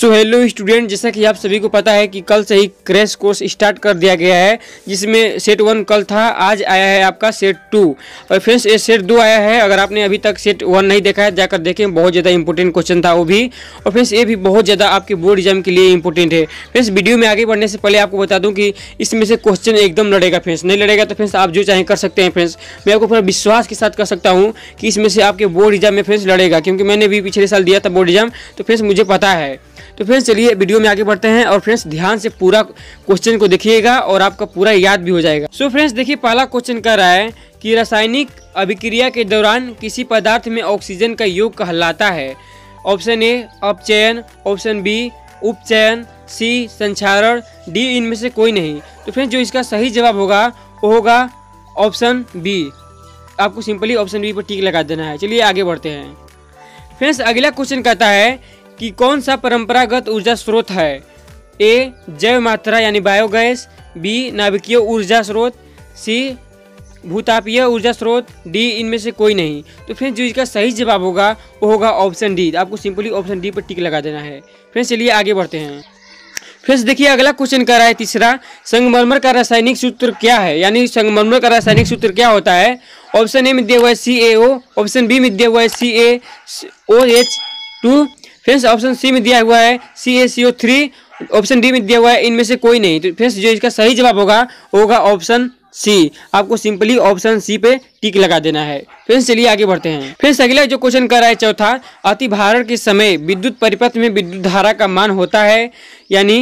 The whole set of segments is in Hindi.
सो हेलो स्टूडेंट जैसा कि आप सभी को पता है कि कल से ही क्रैश कोर्स स्टार्ट कर दिया गया है जिसमें सेट वन कल था आज आया है आपका सेट टू और फ्रेंड्स ये सेट दो आया है अगर आपने अभी तक सेट वन नहीं देखा है जाकर देखें बहुत ज़्यादा इंपॉर्टेंट क्वेश्चन था वो भी और फ्रेंड्स ये भी बहुत ज़्यादा आपके बोर्ड एग्जाम के लिए इंपॉर्टेंट है फ्रेंड्स वीडियो में आगे बढ़ने से पहले आपको बता दूँ कि इसमें से क्वेश्चन एकदम लड़ेगा फ्रेंड्स नहीं लड़ेगा तो फ्रेंड्स आप जो चाहें कर सकते हैं फ्रेंड्स मैं आपको पूरा विश्वास के साथ कर सकता हूँ कि इसमें से आपके बोर्ड एग्जाम में फ्रेंड्स लड़ेगा क्योंकि मैंने भी पिछले साल दिया था बोर्ड एग्जाम तो फ्रेंड्स मुझे पता है तो फ्रेंड्स चलिए वीडियो में आगे बढ़ते हैं और फ्रेंड्स ध्यान से पूरा क्वेश्चन को देखिएगा और आपका पूरा याद भी हो जाएगा सो फ्रेंड्स देखिए पहला क्वेश्चन कह रहा है कि रासायनिक अभिक्रिया के दौरान किसी पदार्थ में ऑक्सीजन का योग कहलाता है ऑप्शन ए अपचयन ऑप्शन बी उपचयन सी संचारण डी इनमें से कोई नहीं तो फ्रेंड्स जो इसका सही जवाब होगा वो होगा ऑप्शन बी आपको सिंपली ऑप्शन बी पर टिक लगा देना है चलिए आगे बढ़ते हैं फ्रेंड्स अगला क्वेश्चन कहता है कि कौन सा परंपरागत ऊर्जा स्रोत है ए जैव मात्रा यानी बायोगैस बी नाभिकीय ऊर्जा स्रोत सी भूतापीय ऊर्जा स्रोत डी इनमें से कोई नहीं तो फ्रेंड्स जो इसका सही जवाब होगा वो होगा ऑप्शन डी आपको सिंपली ऑप्शन डी पर टिक लगा देना है फ्रेंड्स चलिए आगे बढ़ते हैं फ्रेंड्स देखिए अगला क्वेश्चन कर रहा है तीसरा संगमरमर का रासायनिक सूत्र क्या है यानी संगमरमर का रासायनिक सूत्र क्या होता है ऑप्शन ए में दिया हुआ है C A O option B में दिया हुआ है C A O H two friends option C में दिया हुआ है C A C O three option D में दिया हुआ है इनमें से कोई नहीं तो फ्रेंड्स जो इसका सही जवाब होगा होगा ऑप्शन सी आपको सिंपली ऑप्शन सी पे टिक लगा देना है फ्रेंड्स चलिए आगे बढ़ते हैं फ्रेंड्स अगला जो क्वेश्चन कर रहा है चौथा अति भारण के समय विद्युत परिपथ में विद्युत धारा का मान होता है यानी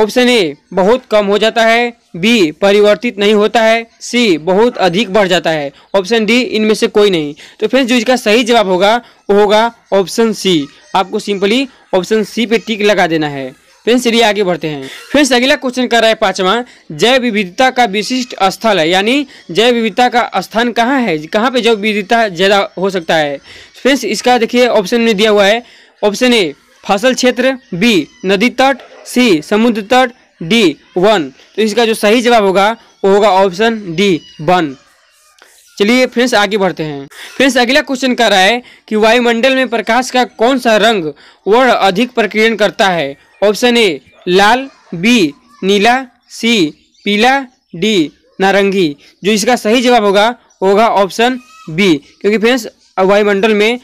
ऑप्शन ए बहुत कम हो जाता है बी परिवर्तित नहीं होता है सी बहुत अधिक बढ़ जाता है ऑप्शन डी इनमें से कोई नहीं तो फ्रेंड्स जो इसका सही जवाब होगा वो होगा ऑप्शन सी आपको सिंपली ऑप्शन सी पे टिक लगा देना है फ्रेंड्स चलिए आगे बढ़ते हैं फ्रेंड्स अगला क्वेश्चन कर रहा है पांचवा जैव विविधता का विशिष्ट स्थल है यानी जैव विविधता का स्थान कहाँ है कहाँ पे जैव विविधता ज़्यादा हो सकता है फ्रेंड्स इसका देखिए ऑप्शन में दिया हुआ है ऑप्शन ए फसल क्षेत्र बी नदी तट सी समुद्र तट डी वन तो इसका जो सही जवाब होगा वो होगा ऑप्शन डी वन चलिए फ्रेंड्स आगे बढ़ते हैं फ्रेंड्स अगला क्वेश्चन कह रहा है कि वायुमंडल में प्रकाश का कौन सा रंग वर्ण अधिक प्रक्रियन करता है ऑप्शन ए लाल बी नीला सी पीला डी नारंगी जो इसका सही जवाब होगा होगा ऑप्शन बी क्योंकि फ्रेंड्स वायुमंडल में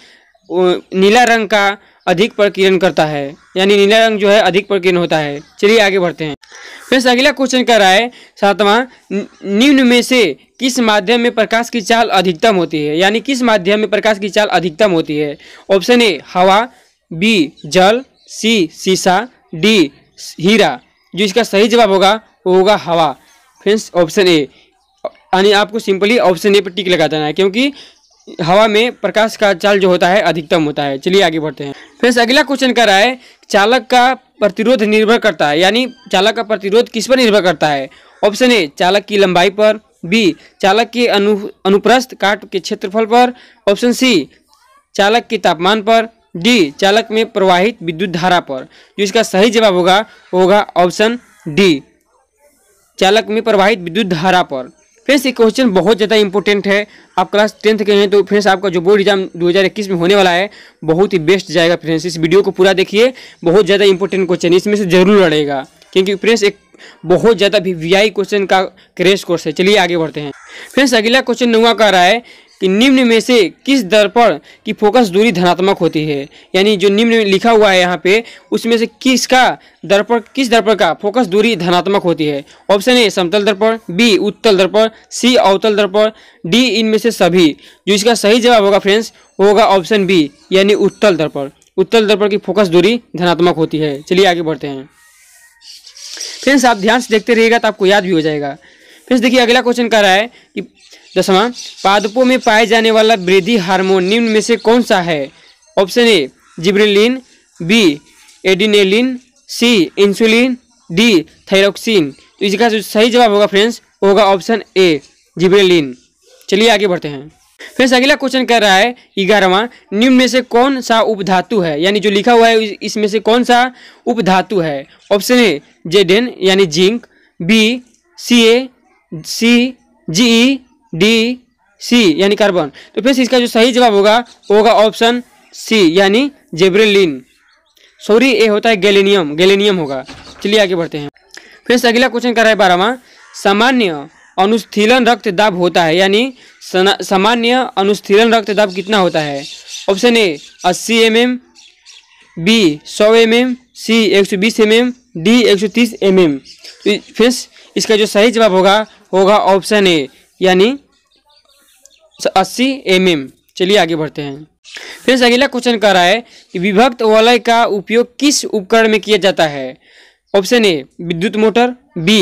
नीला रंग का अधिक प्रकीर्ण करता है यानी नीला रंग जो है अधिक प्रकीर्ण होता है चलिए आगे बढ़ते हैं फ्रेंड्स अगला क्वेश्चन कर रहा है सातवां निम्न में से किस माध्यम में प्रकाश की चाल अधिकतम होती है यानी किस माध्यम में प्रकाश की चाल अधिकतम होती है ऑप्शन ए हवा बी जल सी शीशा डी हीरा जो इसका सही जवाब होगा वो होगा हवा फ्रेंड्स ऑप्शन ए यानी आपको सिंपली ऑप्शन ए पर टिक लगा देना है क्योंकि हवा में प्रकाश का चाल जो होता है अधिकतम होता है चलिए आगे बढ़ते हैं फ्रेंड्स अगला क्वेश्चन कर रहा है चालक का प्रतिरोध निर्भर करता है यानी चालक का प्रतिरोध किस पर निर्भर करता है ऑप्शन ए चालक की लंबाई पर बी चालक के अनु अनुप्रस्थ काट के क्षेत्रफल पर ऑप्शन सी चालक के तापमान पर डी चालक में प्रवाहित विद्युत धारा पर जो इसका सही जवाब होगा होगा ऑप्शन डी चालक में प्रवाहित विद्युत धारा पर फ्रेंड्स ये क्वेश्चन बहुत ज़्यादा इंपॉर्टेंट है आप क्लास टेंथ के हैं तो फ्रेंड्स आपका जो बोर्ड एग्जाम 2021 में होने वाला है बहुत ही बेस्ट जाएगा फ्रेंड्स इस वीडियो को पूरा देखिए बहुत ज़्यादा इंपॉर्टेंट क्वेश्चन इसमें से जरूर लड़ेगा क्योंकि फ्रेंड्स एक बहुत ज़्यादा वी क्वेश्चन का क्रेश कोर्स है चलिए आगे बढ़ते हैं फ्रेंड्स अगला क्वेश्चन नौवा कह रहा है कि निम्न में से किस दर पर की फोकस दूरी धनात्मक होती है यानी जो निम्न लिखा हुआ है यहाँ पे उसमें से किसका पर किस पर का फोकस दूरी धनात्मक होती है ऑप्शन ए समतल पर बी उत्तल दर पर सी अवतल पर डी इनमें से सभी जो इसका सही जवाब होगा फ्रेंड्स होगा ऑप्शन बी यानी उत्तल दर पर उत्तल दर पर की फोकस दूरी धनात्मक होती है चलिए आगे बढ़ते हैं फ्रेंड्स आप ध्यान से देखते रहिएगा तो आपको याद भी हो जाएगा फ्रेंड्स देखिए अगला क्वेश्चन कह रहा है कि दसवां पादपों में पाए जाने वाला वृद्धि हार्मोन निम्न में से कौन सा है option A gibberellin B adrenaline C insulin D thyroxine तो इसका जो सही जवाब होगा फ्रेंड्स होगा ऑप्शन ए जिब्रेलिन चलिए आगे बढ़ते हैं फ्रेंड्स अगला क्वेश्चन कह रहा है ग्यारहवा निम्न में से कौन सा उपधातु है यानी जो लिखा हुआ है इसमें से कौन सा उपधातु है ऑप्शन ए जेडेन यानी zinc B C A C G E D C यानी कार्बन तो फिर इसका जो सही जवाब होगा वो होगा ऑप्शन सी यानी जेब्रेलिन सॉरी ए होता है गैलेनियम गैलेनियम होगा चलिए आगे बढ़ते हैं फिर अगला क्वेश्चन कर रहा है बारहवा सामान्य अनुस्थिलन रक्त दाब होता है यानी सामान्य अनुस्थिलन रक्त दाब कितना होता है ऑप्शन ए अस्सी एम एम बी सौ एम एम सी एक सौ बीस एम एम डी एक सौ तीस एम एम फ्रेंड्स इसका जो सही जवाब होगा होगा ऑप्शन ए यानी अस्सी एम एम चलिए आगे बढ़ते हैं फ्रेंड्स अगला क्वेश्चन कर रहा है कि विभक्त वलय का उपयोग किस उपकरण में किया जाता है ऑप्शन ए विद्युत मोटर बी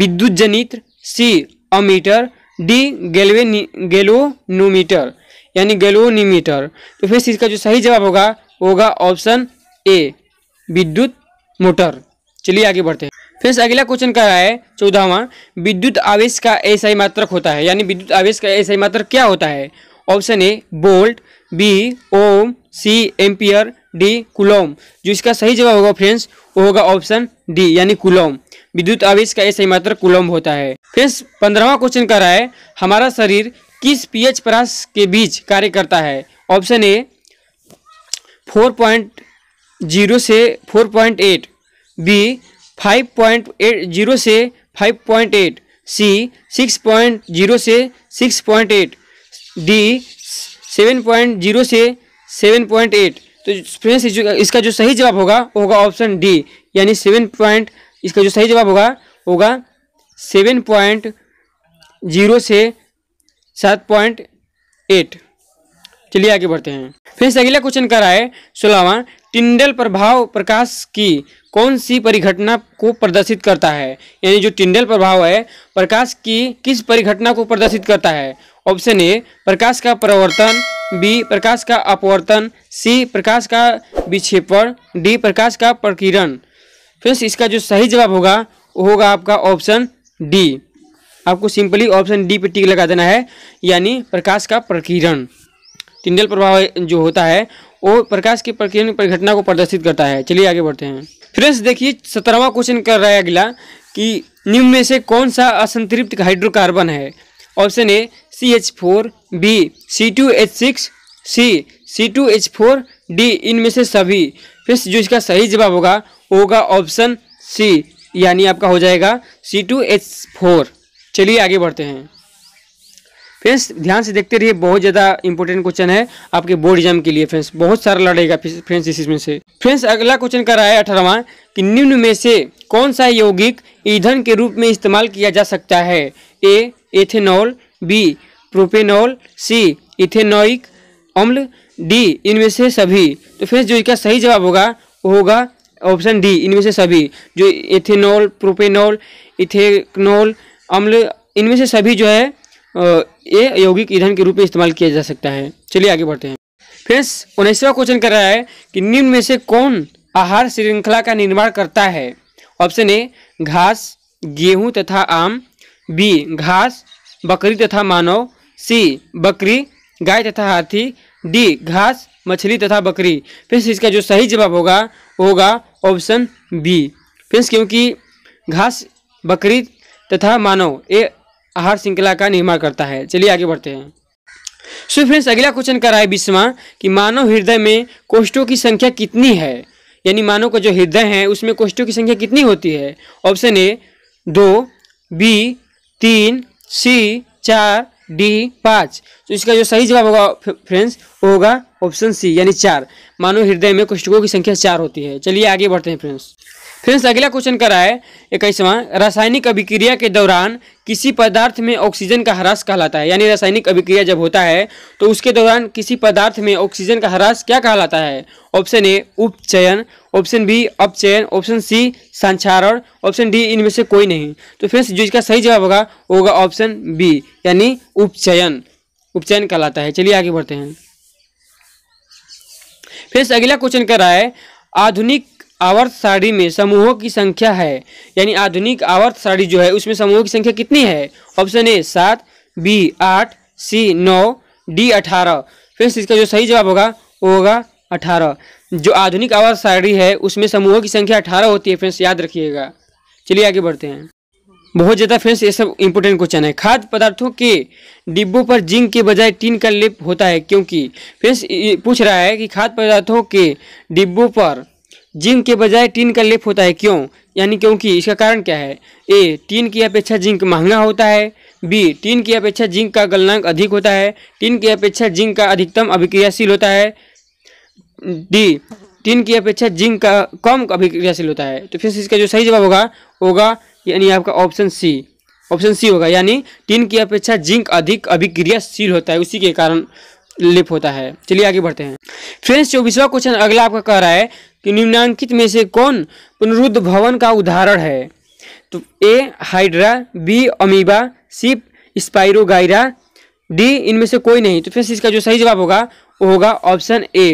विद्युत जनित्र सी अमीटर डी गेलवे गेलोनोमीटर यानी गेलोनीमीटर तो फिर इसका जो सही जवाब होगा होगा ऑप्शन ए विद्युत मोटर चलिए आगे बढ़ते हैं फिर अगला क्वेश्चन रहा है चौदहवा विद्युत आवेश का ही मात्रक होता है यानी विद्युत आवेश का ही मात्रक क्या होता है option A volt B ohm C ampere D coulomb जो इसका सही जवाब होगा फ्रेंड्स वो होगा ऑप्शन डी यानी कुलोम विद्युत आवेश का ऐसा मात्र कुलोम होता है फ्रेंड्स पंद्रहवा क्वेश्चन कर रहा है हमारा शरीर किस पीएच परास के बीच कार्य करता है option A four point zero से four point eight B zero से 5.8 सी 6.0 से 6.8 डी 7.0 से 7.8 तो फ्रेंड्स इसका जो सही जवाब होगा वो होगा ऑप्शन डी यानी सेवन पॉइंट इसका जो सही जवाब होगा होगा सेवन पॉइंट जीरो से सात पॉइंट एट चलिए आगे बढ़ते हैं फ्रेंड्स अगला क्वेश्चन कर रहा है सोलहवा टिंडल प्रभाव प्रकाश की कौन सी परिघटना को प्रदर्शित करता है यानी जो टिंडल प्रभाव है प्रकाश की किस परिघटना को प्रदर्शित करता है ऑप्शन ए प्रकाश का परिवर्तन बी प्रकाश का अपवर्तन सी प्रकाश का विक्षेपण डी प्रकाश का प्रकिरण फ्रेंड्स इसका जो सही जवाब होगा वो होगा आपका ऑप्शन डी आपको सिंपली ऑप्शन डी पे टिक लगा देना है यानी प्रकाश का प्रकिरण टिंडल प्रभाव जो होता है वो प्रकाश की प्रक्रिया परिघटना को प्रदर्शित करता है चलिए आगे बढ़ते हैं फ्रेंड्स देखिए सत्रहवा क्वेश्चन कर रहा है अगला कि निम्न में से कौन सा असंतृप्त हाइड्रोकार्बन है option A C H four B C two H six C C two H four D इनमें से सभी फ्रेंड्स जो इसका सही जवाब होगा वो होगा ऑप्शन सी यानी आपका हो जाएगा सी टू एच फोर चलिए आगे बढ़ते हैं फ्रेंड्स ध्यान से देखते रहिए बहुत ज़्यादा इंपॉर्टेंट क्वेश्चन है आपके बोर्ड एग्जाम के लिए फ्रेंड्स बहुत सारा लड़ेगा फ्रेंड्स इसमें से फ्रेंड्स अगला क्वेश्चन कर रहा है अठारहवा कि निम्न में से कौन सा यौगिक ईंधन के रूप में इस्तेमाल किया जा सकता है A ethanol B propanol C ethanoic अम्ल डी इनमें से सभी तो फ्रेंड्स जो इसका सही जवाब होगा वो होगा ऑप्शन डी इनमें से सभी जो एथेनॉल प्रोपेनॉल इथेनॉल अम्ल इनमें से सभी जो है ये यौगिक ईंधन के रूप में इस्तेमाल किया जा सकता है चलिए आगे बढ़ते हैं फ्रेंड्स उन्नीसवा क्वेश्चन कर रहा है कि निम्न में से कौन आहार श्रृंखला का निर्माण करता है ऑप्शन ए घास गेहूं तथा आम बी घास बकरी तथा मानव सी बकरी गाय तथा हाथी डी घास मछली तथा बकरी फ्रेंड्स इसका जो सही जवाब होगा होगा ऑप्शन बी फ्रेंड्स क्योंकि घास बकरी तथा मानव ये आहार श्रृंखला का निर्माण करता है चलिए आगे बढ़ते हैं सो फ्रेंड्स अगला क्वेश्चन कर रहा है बीसवा कि मानव हृदय में कोष्ठों की संख्या कितनी है यानी मानव का जो हृदय है उसमें कोष्ठों की संख्या कितनी होती है ऑप्शन ए दो बी तीन सी चार डी पाँच तो इसका जो सही जवाब होगा फ्रेंड्स वो होगा ऑप्शन सी यानी चार मानव हृदय में कोष्ठकों की संख्या चार होती है चलिए आगे बढ़ते हैं फ्रेंड्स फ्रेंड्स अगला क्वेश्चन कर रहा है इक्कीसवा रासायनिक अभिक्रिया के दौरान किसी पदार्थ में ऑक्सीजन का ह्रास कहलाता है यानी रासायनिक अभिक्रिया जब होता है तो उसके दौरान किसी पदार्थ में ऑक्सीजन का ह्रास क्या कहलाता है ऑप्शन ए उपचयन ऑप्शन बी अपचयन ऑप्शन सी संचारण ऑप्शन डी इनमें से कोई नहीं तो फ्रेंड्स जो इसका सही जवाब होगा वो होगा ऑप्शन बी यानी उपचयन उपचयन कहलाता है चलिए आगे बढ़ते हैं फ्रेंड्स अगला क्वेश्चन कर रहा है आधुनिक आवर्त साड़ी में समूहों की संख्या है यानी आधुनिक आवर्त साड़ी जो है उसमें समूहों की संख्या कितनी है ऑप्शन ए सात बी आठ सी नौ डी अठारह फ्रेंड्स इसका जो सही जवाब होगा वो होगा अठारह जो आधुनिक आवर्त साड़ी है उसमें समूहों की संख्या अठारह होती है फ्रेंड्स याद रखिएगा चलिए आगे बढ़ते हैं बहुत ज़्यादा फ्रेंड्स ये सब इंपोर्टेंट क्वेश्चन है खाद्य पदार्थों के डिब्बों पर जिंक के बजाय टीन का लेप होता है क्योंकि फ्रेंड्स पूछ रहा है कि खाद्य पदार्थों के डिब्बों पर जिंक के बजाय टीन का लेप होता है क्यों यानी क्योंकि इसका कारण क्या है ए टीन की अपेक्षा जिंक महंगा होता है बी टीन की अपेक्षा जिंक का गलनांक अधिक होता है टीन की अपेक्षा जिंक का अधिकतम अभिक्रियाशील होता है डी टीन की अपेक्षा जिंक का कम अभिक्रियाशील होता है तो फिर इसका जो सही जवाब होगा होगा यानी आपका ऑप्शन सी ऑप्शन सी होगा यानी टीन की अपेक्षा जिंक अधिक अभिक्रियाशील होता है उसी के कारण लिप होता है चलिए आगे बढ़ते हैं फ्रेंड्स चौबीसवा क्वेश्चन अगला आपका कह रहा है कि निम्नांकित में से कौन पुनरुद्ध भवन का उदाहरण है तो A hydra B amoeba C spiro D इनमें से कोई नहीं तो फिर इसका जो सही जवाब होगा वो होगा ऑप्शन ए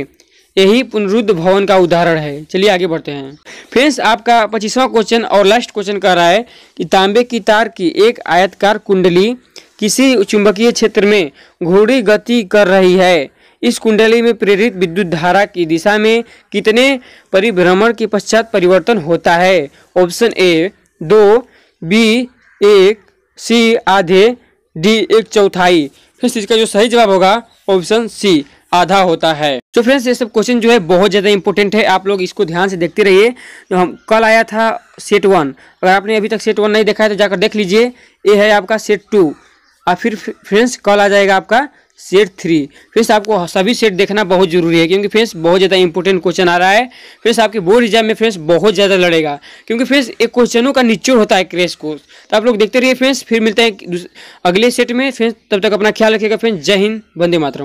यही पुनरुद्ध भवन का उदाहरण है चलिए आगे बढ़ते हैं फ्रेंड्स आपका पच्चीसवां क्वेश्चन और लास्ट क्वेश्चन कह रहा है कि तांबे की तार की एक आयतकार कुंडली किसी चुंबकीय क्षेत्र में घोड़ी गति कर रही है इस कुंडली में प्रेरित विद्युत धारा की दिशा में कितने परिभ्रमण के पश्चात परिवर्तन होता है ऑप्शन ए दो बी एक सी आधे डी एक चौथाई फ्रेंड्स इसका जो सही जवाब होगा ऑप्शन सी आधा होता है तो फ्रेंड्स ये सब क्वेश्चन जो है बहुत ज़्यादा इंपॉर्टेंट है आप लोग इसको ध्यान से देखते रहिए जो तो हम कल आया था सेट वन अगर आपने अभी तक सेट वन नहीं देखा है तो जाकर देख लीजिए ये है आपका सेट टू और फिर फ्रेंड्स कल आ जाएगा आपका सेट थ्री फ्रेंड्स आपको सभी सेट देखना बहुत जरूरी है क्योंकि फ्रेंड्स बहुत ज़्यादा इंपॉर्टेंट क्वेश्चन आ रहा है फ्रेंड्स आपके बोर्ड एग्जाम में फ्रेंड्स बहुत ज़्यादा लड़ेगा क्योंकि फ्रेंड्स एक क्वेश्चनों का निचोड़ होता है क्रेश कोर्स तो आप लोग देखते रहिए फ्रेंड्स फिर मिलते हैं अगले सेट में फ्रेंड्स तब तक अपना ख्याल रखिएगा फ्रेंड्स जय हिंद वंदे मातरम